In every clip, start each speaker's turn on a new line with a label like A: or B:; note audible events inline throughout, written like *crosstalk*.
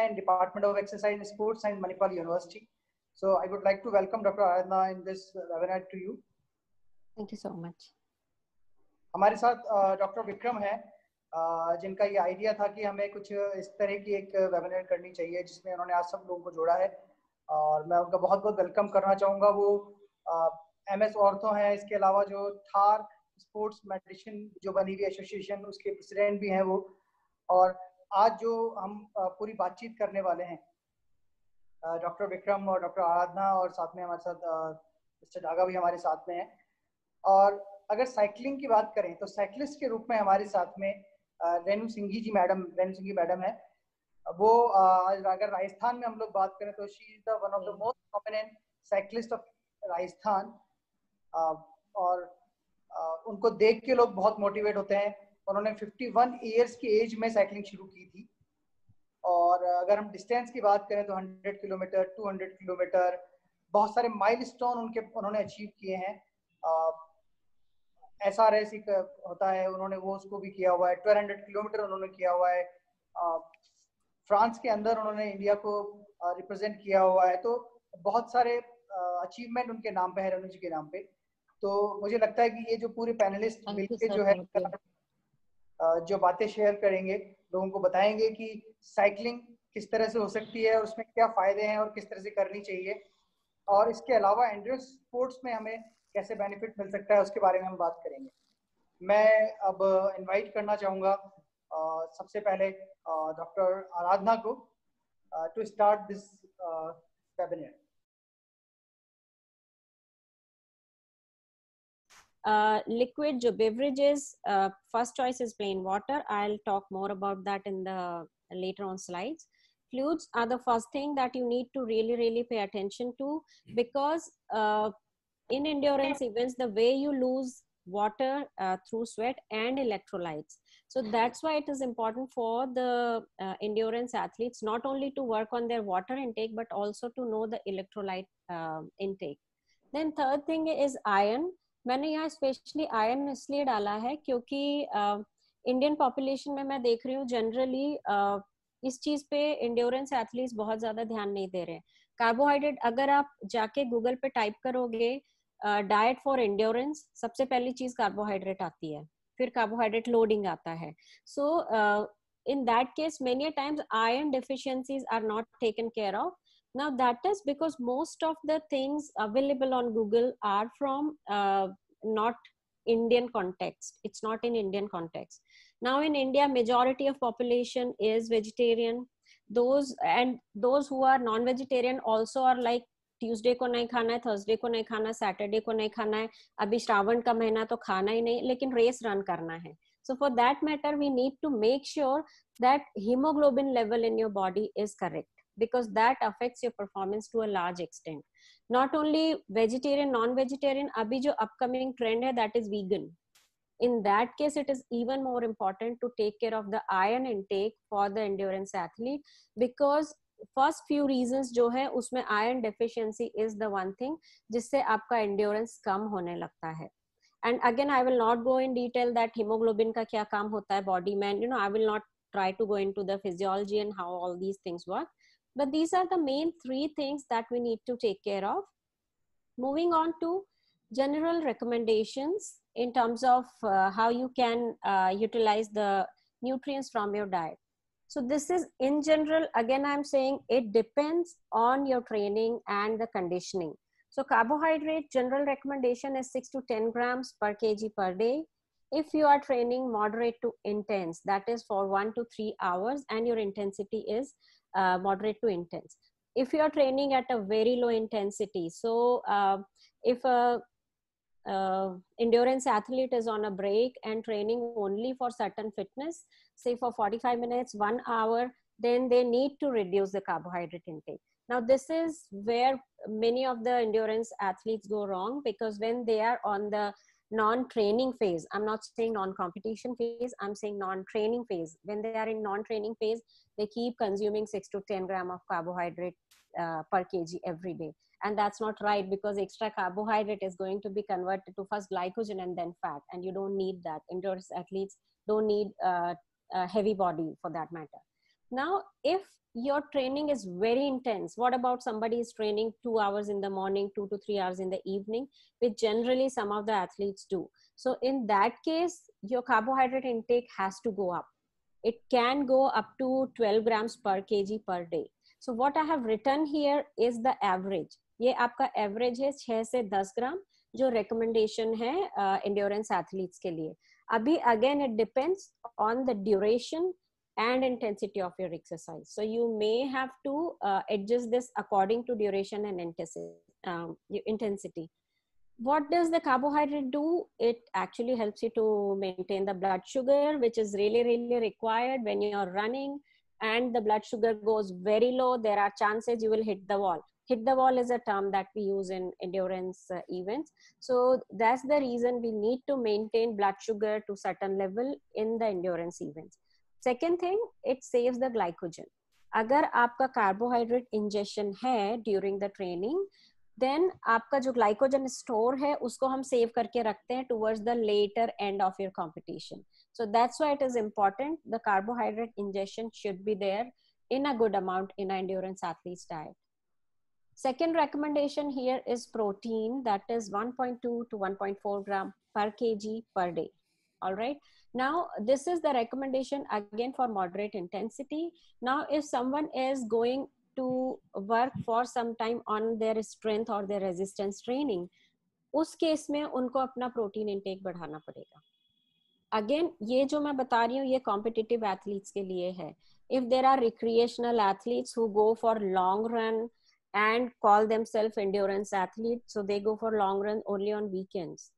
A: in Department of Exercise and Sports and Manipal University. So I would like to welcome Dr. Aradhana in this uh, webinar to you.
B: Thank you so much.
A: हमारे साथ doctor Vikram है जिनका ये idea था कि हमें कुछ इस तरह की एक वेबिनार करनी चाहिए जिसमें उन्होंने आज सब लोगों को जोड़ा है और मैं उनका बहुत बहुत वेलकम करना चाहूँगा वो एम एस औरतों हैं इसके अलावा जो थार स्पोर्ट्स मेडिसिन जो बनी हुई एसोसिएशन उसके प्रेसिडेंट भी हैं वो और आज जो हम पूरी बातचीत करने वाले हैं डॉक्टर विक्रम और डॉक्टर आराधना और साथ में हमारे साथ मिस्टर डागा भी हमारे साथ में हैं और अगर साइकिलिंग की बात करें तो साइकिलिस्ट के रूप में हमारे साथ में रेनू सिंघी जी मैडम रेनू सिंघी मैडम है वो अगर राजस्थान में हम लोग बात करें तो she is the one of the most prominent cyclist of Rajasthan और उनको देख के लोग बहुत मोटिवेट होते हैं उन्होंने 51 ईयर्स की एज में साइकिलिंग शुरू की थी और अगर हम डिस्टेंस की बात करें तो 100 किलोमीटर 200 किलोमीटर बहुत सारे माइलस्टोन उनके उन्होंने अचीव किए हैं एस आर एस होता है उन्होंने वो उसको भी किया हुआ है 1200 किलोमीटर उन्होंने किया हुआ है फ्रांस के अंदर उन्होंने इंडिया को रिप्रेजेंट किया हुआ है तो बहुत सारे अचीवमेंट उनके नाम पे है रनु जी के नाम पे तो मुझे लगता है कि ये जो पूरे पैनलिस्ट मिलकर जो है जो बातें शेयर करेंगे लोगों को बताएंगे कि साइकिलिंग किस तरह से हो सकती है और उसमें क्या फ़ायदे हैं और किस तरह से करनी चाहिए और इसके अलावा एंड्रस स्पोर्ट्स में हमें कैसे बेनिफिट मिल सकता है उसके बारे में हम बात करेंगे मैं अब इनवाइट करना चाहूँगा सबसे पहले डॉक्टर आराधना को to start this webinar
B: Uh, liquid beverages, uh, first choice is plain water. I'll talk more about that in the later on slides. Fluids are the first thing that you need to really, really pay attention to hmm. because uh, in endurance events, the way you lose water uh, through sweat and electrolytes. So hmm. that's why it is important for the uh, endurance athletes not only to work on their water intake, but also to know the electrolyte um, intake. Then third thing is iron मैंने यहाँ specially iron इसलिए डाला है क्योंकि Indian uh, population में मैं देख रही हूँ जनरली uh, इस चीज पे इंड्योरेंस एथलीट बहुत ज्यादा ध्यान नहीं दे रहे कार्बोहाइड्रेट अगर आप जाके गूगल पे टाइप करोगे डाइट फॉर इंड्योरेंस सबसे पहली चीज कार्बोहाइड्रेट आती है फिर कार्बोहाइड्रेट लोडिंग आता है so in that case many times iron deficiencies are not taken care of now that is because most of the things available on google are from uh, not indian context it's not in indian context now in india majority of population is vegetarian those and those who are non vegetarian also are like Tuesday को नहीं खाना है Thursday को नहीं खाना Saturday को नहीं खाना है अभी श्रावण का महीना तो खाना ही नहीं लेकिन रेस रन करना है so for that matter we need to make sure that hemoglobin level in your body is correct because that affects your performance to a large extent not only vegetarian non vegetarian abhi jo upcoming trend hai that is vegan in that case it is even more important to take care of the iron intake for the endurance athlete because few reasons jo hai, usme iron deficiency is the one thing, jisse जिससे endurance kam hone lagta hai. And again, I will not go in detail that hemoglobin ka kya क्या hota hai, body man. You know, I will not try to go into the physiology and how all these things work but these are the main three things that we need to take care of. Moving on to general recommendations in terms of uh, how you can uh, utilize the nutrients from your diet. So this is in general, again, I'm saying it depends on your training and the conditioning. So carbohydrate general recommendation is 6 to 10 grams per kg per day. If you are training moderate to intense, that is for 1 to 3 hours and your intensity is uh, moderate to intense if you are training at a very low intensity so uh, if a uh, endurance athlete is on a break and training only for certain fitness say for 45 minutes one hour then they need to reduce the carbohydrate intake now this is where many of the endurance athletes go wrong because when they are on the non-training phase i'm not saying non-competition phase i'm saying non-training phase when they are in non-training phase they keep consuming 6 to 10 gram of carbohydrate uh, per kg every day and that's not right because extra carbohydrate is going to be converted to first glycogen and then fat and you don't need that endurance athletes don't need uh, a heavy body for that matter now if your training is very intense what about somebody is training 2 hours in the morning 2 to 3 hours in the evening which generally some of the athletes do so in that case your carbohydrate intake has to go up it can go up to 12 grams per kg per day so what i have written here is the average ये आपका average है 6 से 10 ग्राम जो recommendation है endurance uh, athletes के लिए अभी again it depends on the duration and intensity of your exercise. So you may have to uh, adjust this according to duration and um, intensity. What does the carbohydrate do? It actually helps you to maintain the blood sugar, which is really, really required when you are running, and the blood sugar goes very low. There are chances you will hit the wall. Hit the wall is a term that we use in endurance uh, events. So that's the reason we need to maintain blood sugar to certain level in the endurance events second thing it saves the glycogen अगर आपका carbohydrate ingestion है during the training then आपका जो glycogen store है उसको हम save करके रखते हैं towards the latter end of your competition so that's why it is important the carbohydrate ingestion should be there in a good amount in an endurance athlete's diet. Second recommendation here is protein that is 1.2 to 1.4 gram per kg per day. all right now this is the recommendation again for moderate intensity now if someone is going to work for some time on their strength or their resistance training उस केस में उनको अपना protein intake बढ़ाना पड़ेगा again ये जो मैं बता रही हूँ ये कॉम्पिटिटिव एथलीट्स के लिए है if there are recreational athletes who go for long run and call them self endurance athlete so they go for long run only on weekends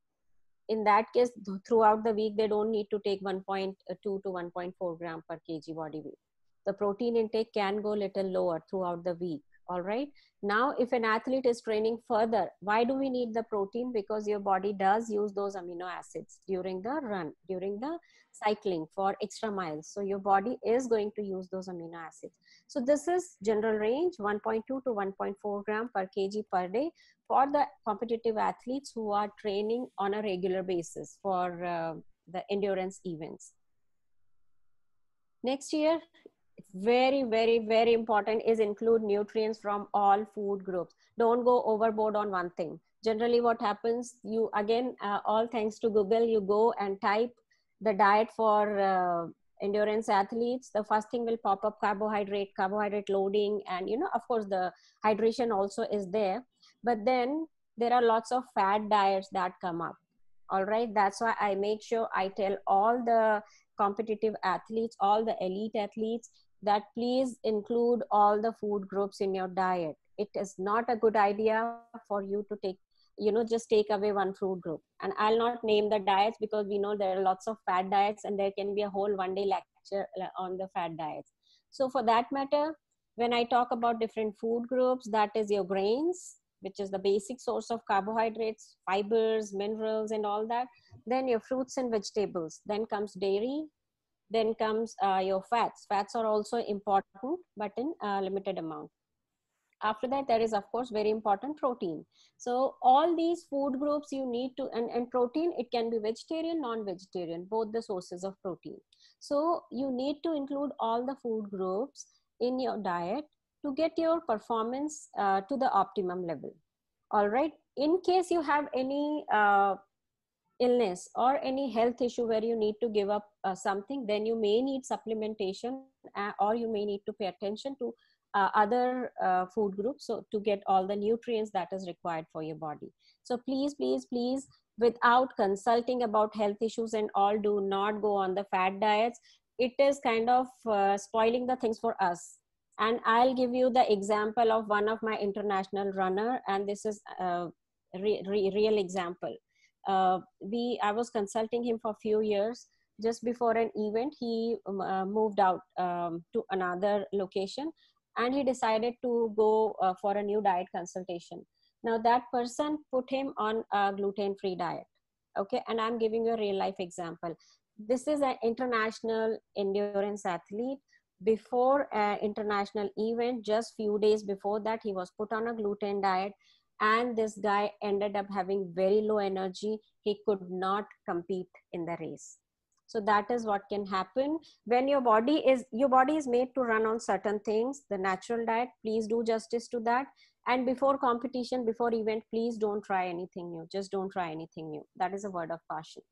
B: in that case th- throughout the week they don't need to take uh, 1.2 to 1.4 gram per kg body weight the protein intake can go little lower throughout the week all right now if an athlete is training further why do we need the protein because your body does use those amino acids during the run during the cycling for extra miles so your body is going to use those amino acids so this is general range 1.2 to 1.4 gram per kg per day for the competitive athletes who are training on a regular basis for uh, the endurance events. Next year, very very very important is include nutrients from all food groups don't go overboard on one thing generally what happens you again uh, all thanks to google you go and type the diet for uh, endurance athletes the first thing will pop up carbohydrate carbohydrate loading and you know of course the hydration also is there but then there are lots of fat diets that come up all right that's why i make sure i tell all the competitive athletes all the elite athletes that please include all the food groups in your diet it is not a good idea for you to take you know just take away one food group and i'll not name the diets because we know there are lots of fat diets and there can be a whole one day lecture uh, on the fat diets so for that matter when i talk about different food groups that is your grains which is the basic source of carbohydrates fibers minerals and all that then your fruits and vegetables then comes dairy then comes uh, your fats fats are also important but in a limited amount after that there is of course very important protein so all these food groups you need to and, and protein it can be vegetarian non-vegetarian both the sources of protein so you need to include all the food groups in your diet to get your performance uh, to the optimum level all right in case you have any uh, illness or any health issue where you need to give up uh, something then you may need supplementation uh, or you may need to pay attention to uh, other uh, food groups so to get all the nutrients that is required for your body so please please please without consulting about health issues and all do not go on the fat diets it is kind of uh, spoiling the things for us and i'll give you the example of one of my international runner and this is a uh, re- re- real example uh, we i was consulting him for a few years just before an event he um, uh, moved out um, to another location and he decided to go uh, for a new diet consultation now that person put him on a gluten free diet okay and i'm giving you a real life example this is an international endurance athlete before an international event just few days before that he was put on a gluten diet and this guy ended up having very low energy he could not compete in the race so that is what can happen when your body is your body is made to run on certain things the natural diet please do justice to that and before competition before event please don't try anything new just don't try anything new that is a word of caution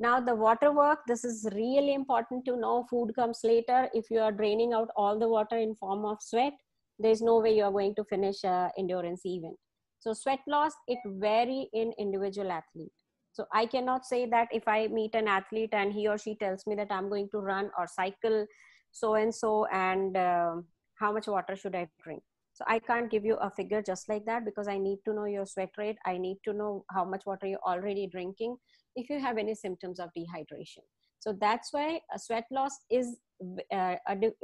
B: now the water work this is really important to know food comes later if you are draining out all the water in form of sweat there's no way you are going to finish a endurance event so sweat loss it vary in individual athlete so i cannot say that if i meet an athlete and he or she tells me that i'm going to run or cycle so and so and uh, how much water should i drink so i can't give you a figure just like that because i need to know your sweat rate i need to know how much water you're already drinking if you have any symptoms of dehydration so that's why a sweat loss is uh,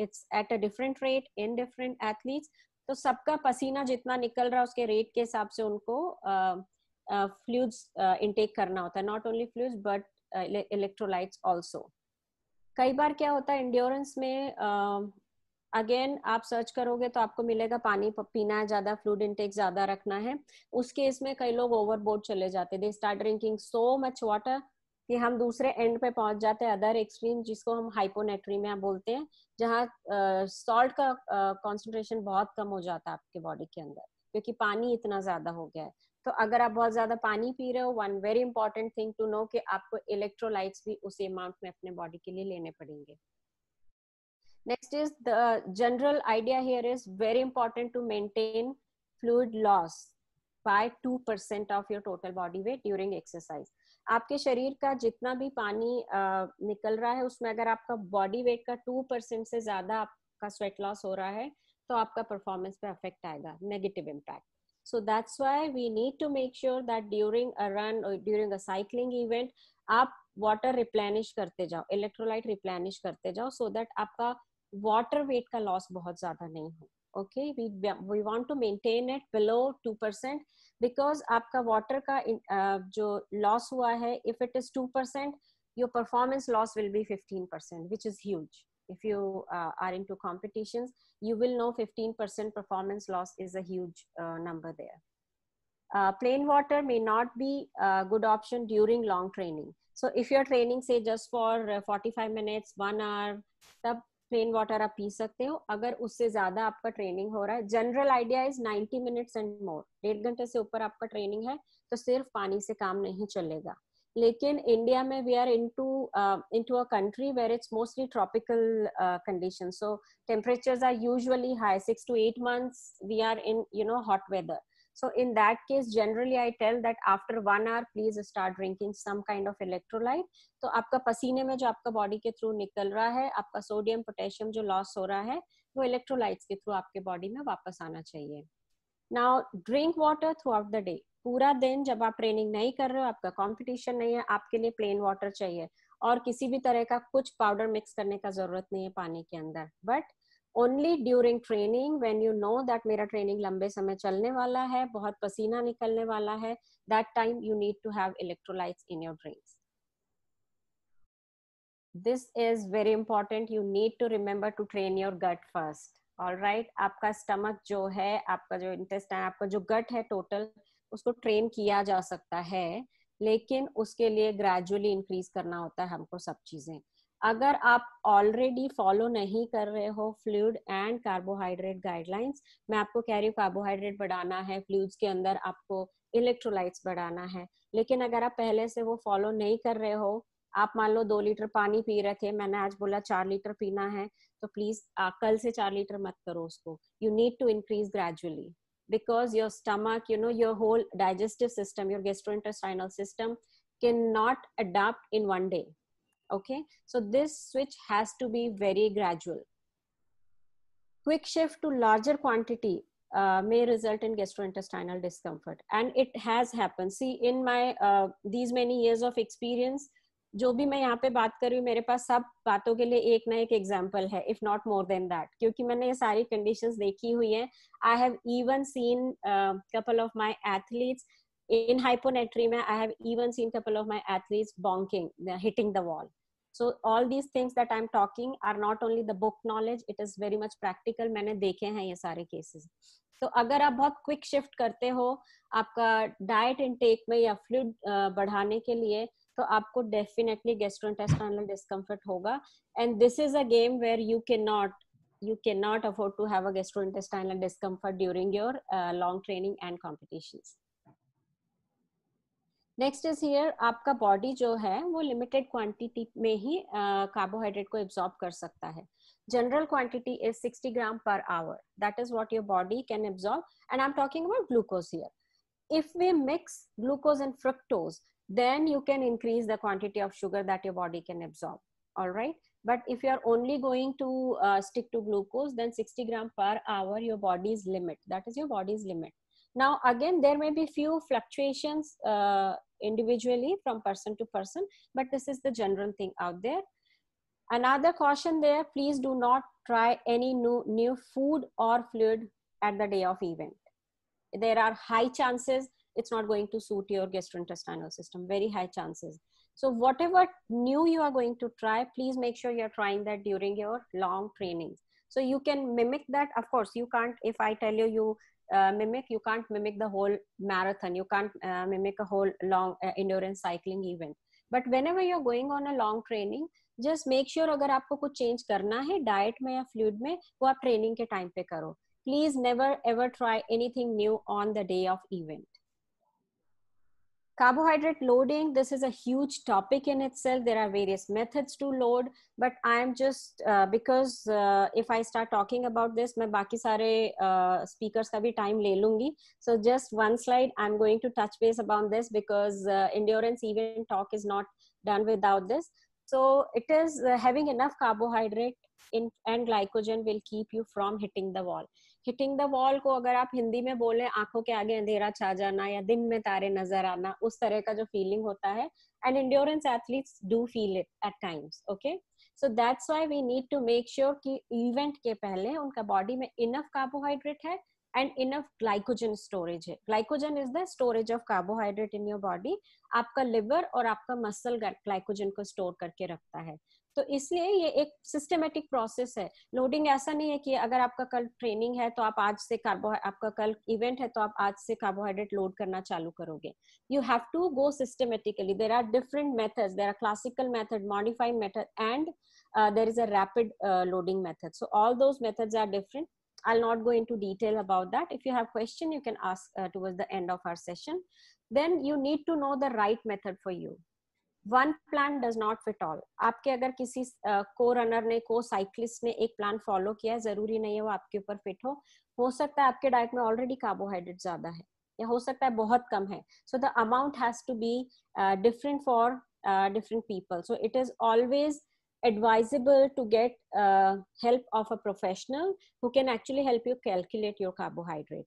B: it's at a different rate in different athletes So सबका पसीना जितना निकल रहा है उसके rate के हिसाब से उनको uh, fluids uh, intake uh, करना होता है not only fluids but electrolytes also कई बार क्या होता है इंड्योरेंस में अगेन um, uh, आप सर्च करोगे तो आपको मिलेगा पानी पीना है ज्यादा फ्लूड इनटेक ज्यादा रखना है उस केस में कई लोग ओवरबोर्ड चले जाते they start drinking so much water कि हम दूसरे एंड पे पहुंच जाते हैं अदर एक्सट्रीम जिसको हम हाइपोनेट्री में बोलते हैं जहाँ सॉल्ट uh, का कॉन्सेंट्रेशन uh, बहुत कम हो जाता है आपके बॉडी के अंदर क्योंकि पानी इतना ज्यादा हो गया है तो अगर आप बहुत ज्यादा पानी पी रहे हो one very important thing to know कि आपको इलेक्ट्रोलाइट्स भी उसी अमाउंट में अपने बॉडी के लिए लेने पड़ेंगे next is the general idea here is very important to maintain fluid loss by two percent of your total body weight during exercise आपके शरीर का जितना भी पानी आ, निकल रहा है उसमें अगर आपका बॉडी वेट का 2% से ज्यादा आपका स्वेट लॉस हो रहा है तो आपका परफॉर्मेंस पे अफेक्ट आएगा negative impact So that's why we need to make sure that during a run or during a cycling event, आप वाटर रिप्लेनिश करते जाओ इलेक्ट्रोलाइट रिप्लेनिश करते जाओ सो so दैट आपका वाटर वेट का लॉस बहुत ज्यादा नहीं हो okay we we want to maintain it below two percent because आपका वाटर का uh, जो लॉस हुआ है if it is two percent your performance loss will be fifteen percent which is huge if you uh, are into competitions, you will know 15% performance loss is a huge uh, number there. Uh, plain water may not be a good option during long training. So if you're training say just for uh, 45 minutes, one hour, the plain water आप पी सकते हो अगर उससे ज्यादा आपका training हो रहा है general idea is 90 minutes and more. डेढ़ घंटे से ऊपर आपका training है तो सिर्फ पानी से काम नहीं चलेगा लेकिन इंडिया में we are in to in to a country where it's mostly tropical condition so temperatures are usually high six to eight months we are in you know hot weather so in that case generally i tell that after 1 hour please start drinking some kind of electrolyte तो आपका पसीने में जो आपका body के through निकल रहा है आपका सोडियम पोटेशियम जो लॉस हो रहा है वो इलेक्ट्रोलाइट्स के थ्रू आपके बॉडी में वापस आना चाहिए now drink water throughout the day पूरा दिन जब आप ट्रेनिंग नहीं कर रहे हो आपका कंपटीशन नहीं है आपके लिए प्लेन वाटर चाहिए और किसी भी तरह का कुछ पाउडर मिक्स करने का जरूरत नहीं है पानी के अंदर but only during training when you know that मेरा ट्रेनिंग लंबे समय चलने वाला है बहुत पसीना निकलने वाला है that time you need to have electrolytes in your drinks this is very important you need to remember to train your gut first all right आपका stomach जो है आपका जो intestine आपका जो gut है total उसको ट्रेन किया जा सकता है लेकिन उसके लिए ग्रेजुअली इंक्रीज करना होता है हमको सब चीजें अगर आप ऑलरेडी फॉलो नहीं कर रहे हो फ्लूड एंड कार्बोहाइड्रेट गाइडलाइंस मैं आपको कह रही हूँ कार्बोहाइड्रेट बढ़ाना है फ्लूड्स के अंदर आपको इलेक्ट्रोलाइट्स बढ़ाना है लेकिन अगर आप पहले से वो फॉलो नहीं कर रहे हो आप मान लो दो लीटर पानी पी रहे थे मैंने आज बोला चार लीटर पीना है तो प्लीज कल से चार लीटर मत करो उसको you need to increase gradually because your stomach you know your whole digestive system your gastrointestinal system cannot adapt in one day okay so this switch has to be very gradual quick shift to larger quantity uh, may result in gastrointestinal discomfort and it has happened see in my uh, these many years of experience जो भी मैं यहाँ पे बात कर रही हूँ मेरे पास सब बातों के लिए एक ना एक एग्जाम्पल है if not more than that क्योंकि मैंने ये सारी कंडीशन देखी हुई है I have even seen couple of my athletes in hyponatremia में I have even seen couple of my athletes bonking hitting the wall so all these things that I am talking are not only the book knowledge it is very much practical मैंने देखे हैं ये सारे cases तो अगर आप बहुत quick shift करते हो आपका डाइट इनटेक में या फ्लूड uh, बढ़ाने के लिए तो आपको डेफिनेटली गेस्ट्रोइंटेस्टाइनल डिस्कम्फर्ट होगा and this is a game where you can not you cannot afford to have a gastrointestinal discomfort discomfort during your long training and competition next is here आपका body जो है वो limited quantity में ही carbohydrate uh, को absorb कर सकता है general quantity is 60 gram per hour that is what your body can absorb and I am talking about glucose here if we mix glucose and fructose then you can increase the quantity of sugar that your body can absorb all right but if you are only going to uh, stick to glucose then 60 gram per hour your body's limit that is your body's limit now again there may be few fluctuations uh, individually from person to person but this is the general thing out there another caution there please do not try any new new food or fluid at the day of event there are high chances it's not going to suit your gastrointestinal system very high chances so whatever new you are going to try please make sure you're trying that during your long trainings so you can mimic that of course you can't if i tell you you uh, mimic you can't mimic the whole marathon you can't uh, mimic a whole long uh, endurance cycling event But whenever you are going on a long training, just make sure. Sure अगर आपको कुछ change करना है diet में या fluid में वो आप ट्रेनिंग के टाइम पे करो never ever try anything new on the day of event carbohydrate loading this is a huge topic in itself there are various methods to load but i am just uh, because uh, if i start talking about this my baki sare uh, speakers ka bhi time le lungi so just one slide i'm going to touch base about this because uh, endurance event talk is not done without this so it is uh, having enough carbohydrate in, and glycogen will keep you from hitting the wall hitting the wall को अगर आप हिंदी में बोले आंखों के आगे अंधेरा छा जाना या दिन में तारे नजर आना उस तरह का जो फीलिंग होता है and endurance athletes do feel it at times okay so that's why we need to make sure कि इवेंट के पहले उनका बॉडी में इनफ कार्बोहाइड्रेट है एंड इनफ ग्लाइकोजन स्टोरेज है glycogen is the storage of carbohydrate in your body आपका liver और आपका मसल ग्लाइकोजन को स्टोर करके रखता है तो इसलिए ये एक सिस्टमेटिक प्रोसेस है लोडिंग ऐसा नहीं है कि अगर आपका कल ट्रेनिंग है तो आप आज से कार्बो आपका कल इवेंट है तो आप आज से कार्बोहाइड्रेट लोड करना चालू करोगे you have to go systematically there are different methods there are classical method modified method and there is a rapid loading method so all those methods are different I'll not go into detail about that. If you have question, you can ask uh, towards the end of our session. Then you need to know the right method for you. One plan does not fit all आपके अगर किसी को runner ने को cyclist ने एक plan follow किया है जरूरी नहीं है वो आपके ऊपर फिट हो हो सकता है आपके डाइट में ऑलरेडी कार्बोहाइड्रेट ज्यादा है या हो सकता है बहुत कम है so the amount has to be different for different people so it is always advisable to get help of a professional who can actually help you calculate your carbohydrate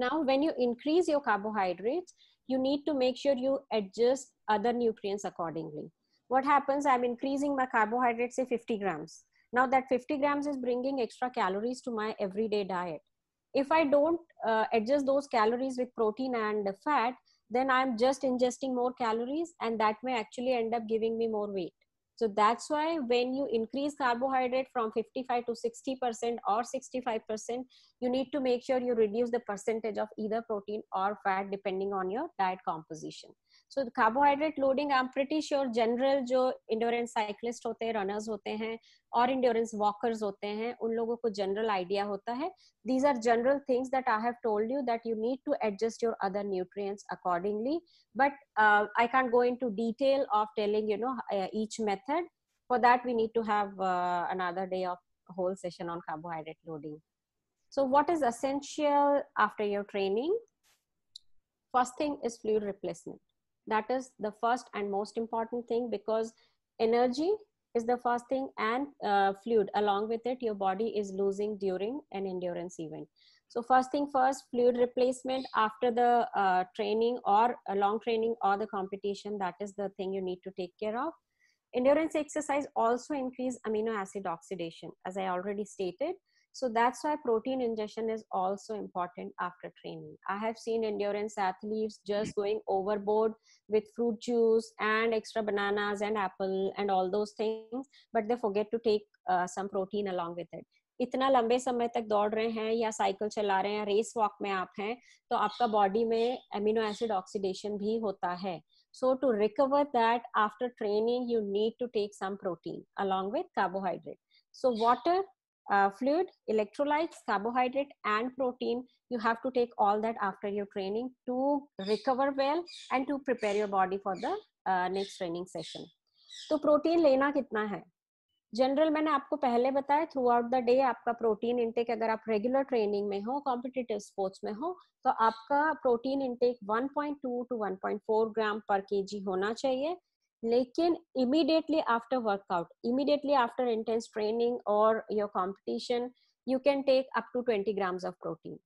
B: carbohydrate now when you increase your carbohydrates you need to make sure you adjust other nutrients accordingly what happens i'm increasing my carbohydrates, say 50 grams now that 50 grams is bringing extra calories to my everyday diet if i don't uh, adjust those calories with protein and fat then i'm just ingesting more calories and that may actually end up giving me more weight so that's why when you increase carbohydrate from 55 to 60% or 65%, you need to make sure you reduce the percentage of either protein or fat depending on your diet composition. So carbohydrate loading I am pretty sure general जो endurance cyclist होते हैं runners होते हैं और endurance walkers होते हैं उन लोगों को जनरल आइडिया होता है these are general things that I have told you that you need to adjust your other nutrients accordingly but I can't go into detail of telling you know each method for that we need to have uh, day of whole session on carbohydrate loading loading so what is essential after your training first thing is fluid replacement that is the first and most important thing because energy is the first thing and uh, fluid along with it your body is losing during an endurance event so first thing first fluid replacement after the uh, training or a long training or the competition that is the thing you need to take care of endurance exercise also increase amino acid oxidation as i already stated So that's why protein ingestion is also important after training. I have seen endurance athletes just going overboard with fruit juice and extra bananas and apple and all those things, but they forget to take uh, some protein along with it. इतना लंबे समय तक दौड़ रहे हैं या cycle चला रहे हैं रेस वॉक में आप हैं तो आपका बॉडी में एमिनो एसिड ऑक्सीडेशन भी होता है so to recover that after training you need to take some protein along with carbohydrate so water uh, fluid, electrolytes, carbohydrate, and protein. You have to take all that after your training to recover well and to prepare your body for the uh, next training session. तो protein लेना कितना है general मैंने आपको पहले बताया throughout the day आपका protein intake अगर आप रेगुलर ट्रेनिंग में हो कॉम्पिटिटिव स्पोर्ट्स में हो तो आपका protein intake 1.2 to 1.4 gram per KG होना चाहिए लेकिन immediately after workout immediately after intense training और your competition you can take up to twenty grams of protein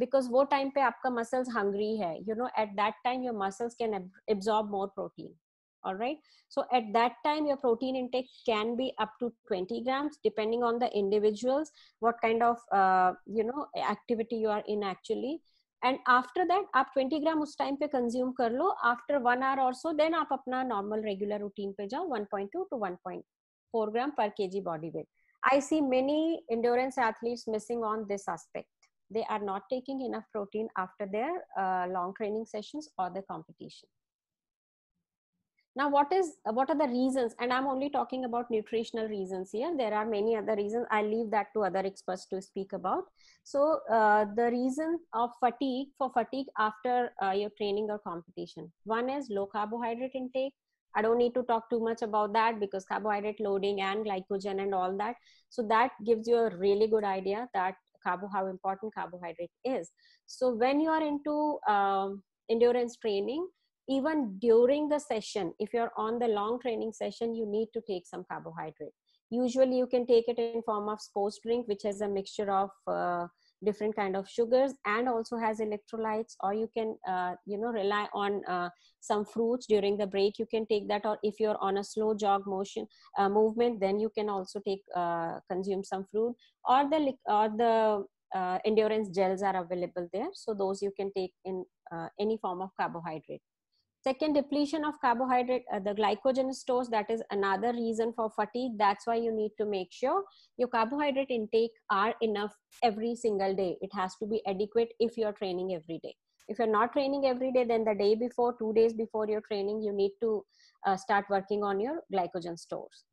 B: because वो टाइम पे आपका मसल्स हंग्री है you know at that time your muscles can absorb more protein all right so at that time your protein intake can be up to 20 grams depending on the individuals what kind of uh, you know activity you are in actually and after that आप 20 ग्राम उस time पे consume कर लो after one hour और so then आप अपना normal regular routine पे जाओ 1.2 to 1.4 gram per KG body weight I see many endurance athletes missing on this aspect they are not taking enough protein after their long training sessions और the competition now what is what are the reasons and i'm only talking about nutritional reasons here there are many other reasons i leave that to other experts to speak about so uh, the reason of fatigue for fatigue after uh, your training or competition one is low carbohydrate intake i don't need to talk too much about that because carbohydrate loading and glycogen and all that so that gives you a really good idea that carbo how important carbohydrate is so when you are into um, endurance training even during the session if you're on the long training session you need to take some carbohydrate usually you can take it in form of sports drink which has a mixture of uh, different kind of sugars and also has electrolytes or you can uh, you know rely on uh, some fruits during the break you can take that or if you're on a slow jog motion uh, movement then you can also take uh, consume some fruit or the or the uh, endurance gels are available there so those you can take in uh, any form of carbohydrate Second, depletion of carbohydrate, uh, the glycogen stores, that is another reason for fatigue. That's why you need to make sure your carbohydrate intake are enough every single day. It has to be adequate if you're training every day. If you're not training every day, then the day before, two days before your training, you need to uh, start working on your glycogen stores.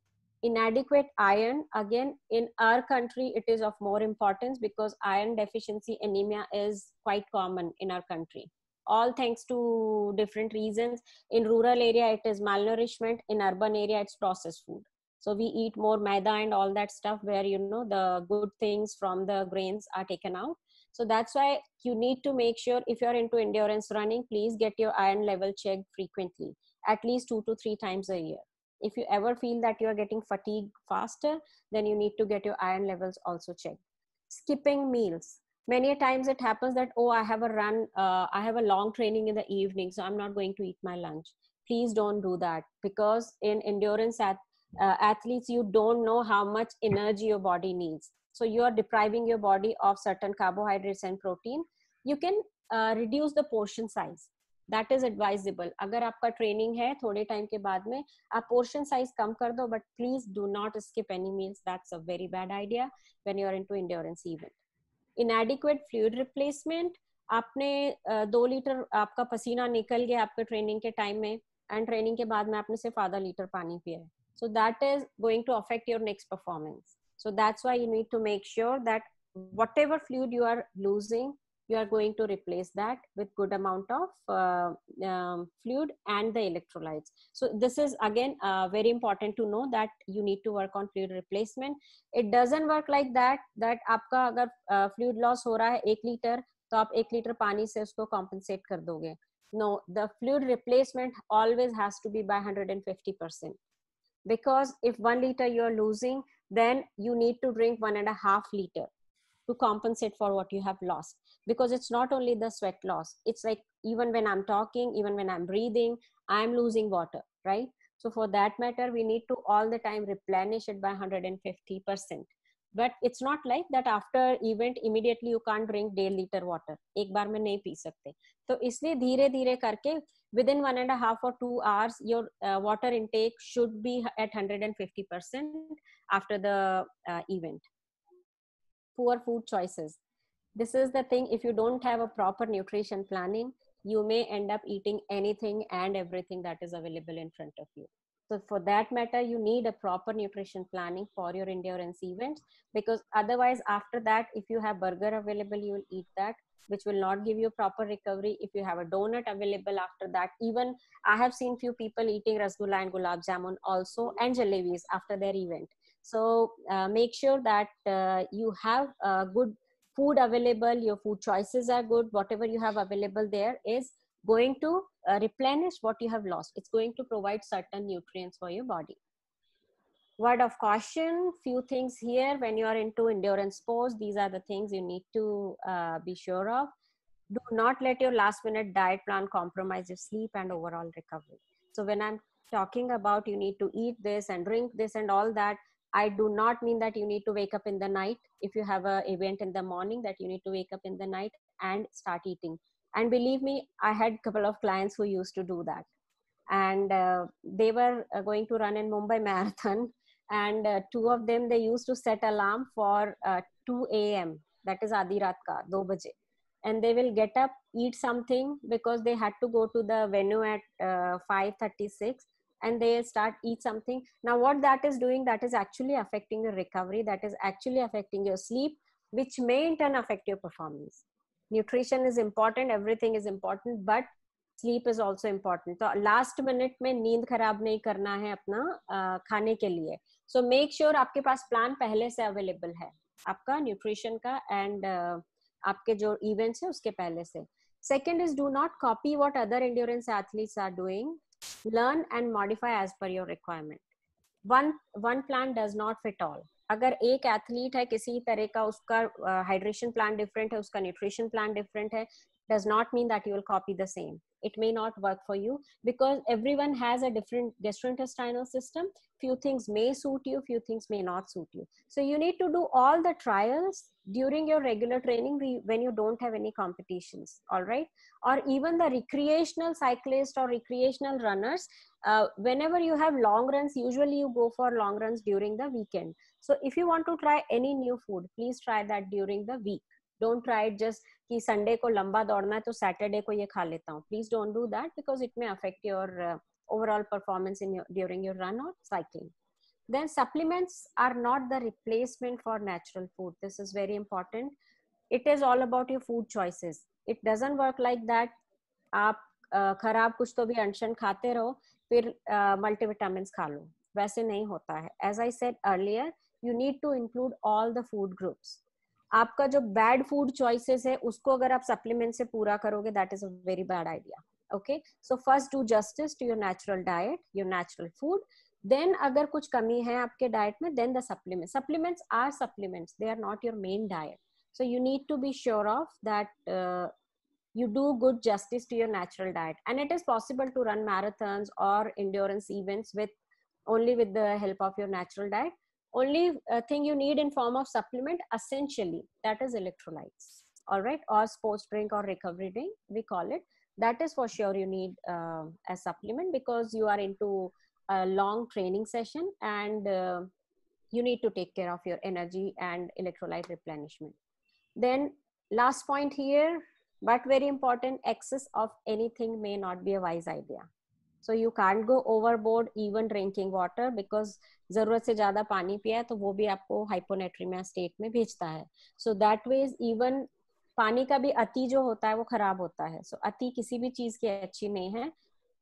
B: Inadequate iron, again, in our country, it is of more importance because iron deficiency anemia is quite common in our country all thanks to different reasons in rural area it is malnourishment in urban area it's processed food so we eat more maida and all that stuff where you know the good things from the grains are taken out so that's why you need to make sure if you're into endurance running please get your iron level checked frequently at least 2 to 3 times a year if you ever feel that you are getting fatigued faster then you need to get your iron levels also checked skipping meals many times it happens that oh i have a run uh, i have a long training in the evening so i'm not going to eat my lunch please don't do that because in endurance at, uh, athletes you don't know how much energy your body needs so you are depriving your body of certain carbohydrates and protein you can uh, reduce the portion size That is advisable. Advisable अगर आपका training है थोड़े time के बाद में portion size size कम कर दो but please do not skip any meals that's a very bad idea when you are into endurance inadequate fluid replacement आपने दो लीटर आपका पसीना निकल गया आपके ट्रेनिंग के टाइम में एंड ट्रेनिंग के बाद में आपने सिर्फ आधा लीटर पानी पिया है so that is going to affect your next performance so that's why you need to make sure that whatever fluid you are losing you are going to replace that with good amount of uh, um, fluid and the electrolytes so this is again uh, very important to know that you need to work on fluid replacement it doesn't work like that that आपका अगर uh, fluid loss हो रहा है एक litre तो आप एक litre पानी से उसको compensate कर दोगे No, the fluid replacement always has to be by 150 percent. because if one liter you are losing then you need to drink one and a half liter to compensate for what you have lost because it's not only the sweat loss it's like even when i'm talking even when i'm breathing i'm losing water right so for that matter we need to all the time replenish it by 150% but it's not like that after event immediately you can't drink डेढ़ liter water. एक बार में नहीं P सकते तो इसलिए धीरे धीरे करके within one and a half or two hours your two hours your water intake 150% percent after the uh, event poor food choices. This is the thing, if you don't have a proper nutrition planning, you may end up eating anything and everything that is available in front of you. So, for that matter, you need a proper nutrition planning for your endurance events because otherwise, after that, if you have burger available, you will eat that, which will not give you proper recovery. If you have a donut available after that, even I have seen few people eating rasgulla and gulab jamun also and jalebis after their event so uh, make sure that uh, you have uh, good food available, your food choices are good, whatever you have available there is going to uh, replenish what you have lost. It's going to provide certain nutrients for your body. Word of caution, few things here when you are into endurance sports, these are the things you need to uh, be sure of. Do not let your last minute diet plan compromise your sleep and overall recovery. So when I'm talking about you need to eat this and drink this and all that, i do not mean that you need to wake up in the night if you have a event in the morning that you need to wake up in the night and start eating and believe me i had a couple of clients who used to do that and uh, they were uh, going to run in mumbai *laughs* marathon and uh, two of them they used to set alarm for uh, 2 a.m that is adi 2 baje and they will get up eat something because they had to go to the venue at 5:36 uh, and they start eat something now what that is doing that is actually affecting your recovery that is actually affecting your sleep which may in turn affect your performance nutrition is important everything is important but sleep is also important तो last minute में नींद खराब नहीं करना है अपना खाने के लिए सो मेक श्योर आपके पास प्लान पहले से अवेलेबल है आपका न्यूट्रिशन का एंड आपके जो इवेंट्स है उसके पहले से second is do not copy what other endurance athletes are doing learn and modify as per your requirement one one plan does not fit all अगर एक एथलीट है किसी तरह का उसका हाइड्रेशन प्लान डिफरेंट है उसका न्यूट्रिशन प्लान डिफरेंट है does not mean that you will copy the same it may not work for you because everyone has a different gastrointestinal system few things may suit you few things may not suit you so you need to do all the trials during your regular training when you don't have any competitions all right or even the recreational cyclist or recreational runners uh, whenever you have long runs usually you go for long runs during the weekend so if you want to try any new food please try that during the week don't try just कि Sunday को लंबा दौड़ना है तो Saturday को ये खा लेता हूँ please don't do that because it may affect your overall performance in during your run और cycling then supplements are not the replacement for natural food this is very important it is all about your food choices it doesn't work like that आप uh, खराब कुछ तो भी अनशन खाते रहो फिर मल्टीविटामिन uh, खा लो वैसे नहीं होता है as I said earlier you need to include all the food groups आपका जो बैड फूड चॉइसेस है उसको अगर आप सप्लीमेंट से पूरा करोगे that is a very bad idea okay so first do justice to your natural diet your natural food then अगर कुछ कमी है आपके डाइट में then the supplement supplements are supplements they are not your main diet so you need to be sure of that you do good justice to your natural diet and it is possible to run marathons और endurance events with only with the help of your natural diet only uh, thing you need in form of supplement essentially that is electrolytes all right or sports drink or recovery drink we call it that is for sure you need uh, a supplement because you are into a long training session and uh, you need to take care of your energy and electrolyte replenishment then last point here but very important excess of anything may not be a wise idea so you can't go overboard even drinking water because जरूरत से ज्यादा पानी पिया है तो वो भी आपको हाइपोनेट्रीमिया स्टेट में भेजता है सो दैट वेज इवन पानी का भी अति जो होता है वो खराब होता है सो so, अति किसी भी चीज की अच्छी नहीं है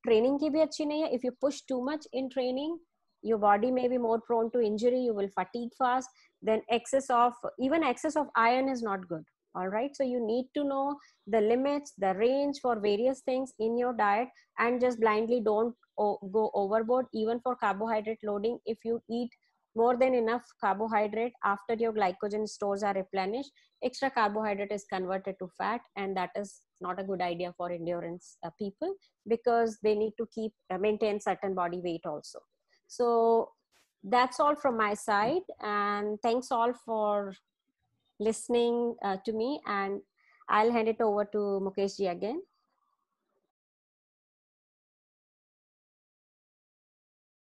B: ट्रेनिंग की भी अच्छी नहीं है if you push too much in training your body may be more prone to injury you will fatigue fast then excess of even excess of iron is not good all right so you need to know the limits the range for various things in your diet and just blindly don't go overboard even for carbohydrate loading if you eat more than enough carbohydrate after your glycogen stores are replenished extra carbohydrate is converted to fat and that is not a good idea for endurance uh, people because they need to keep uh, maintain certain body weight also so that's all from my side and thanks all for listening uh, to me and I'll hand it over to Mukesh ji again.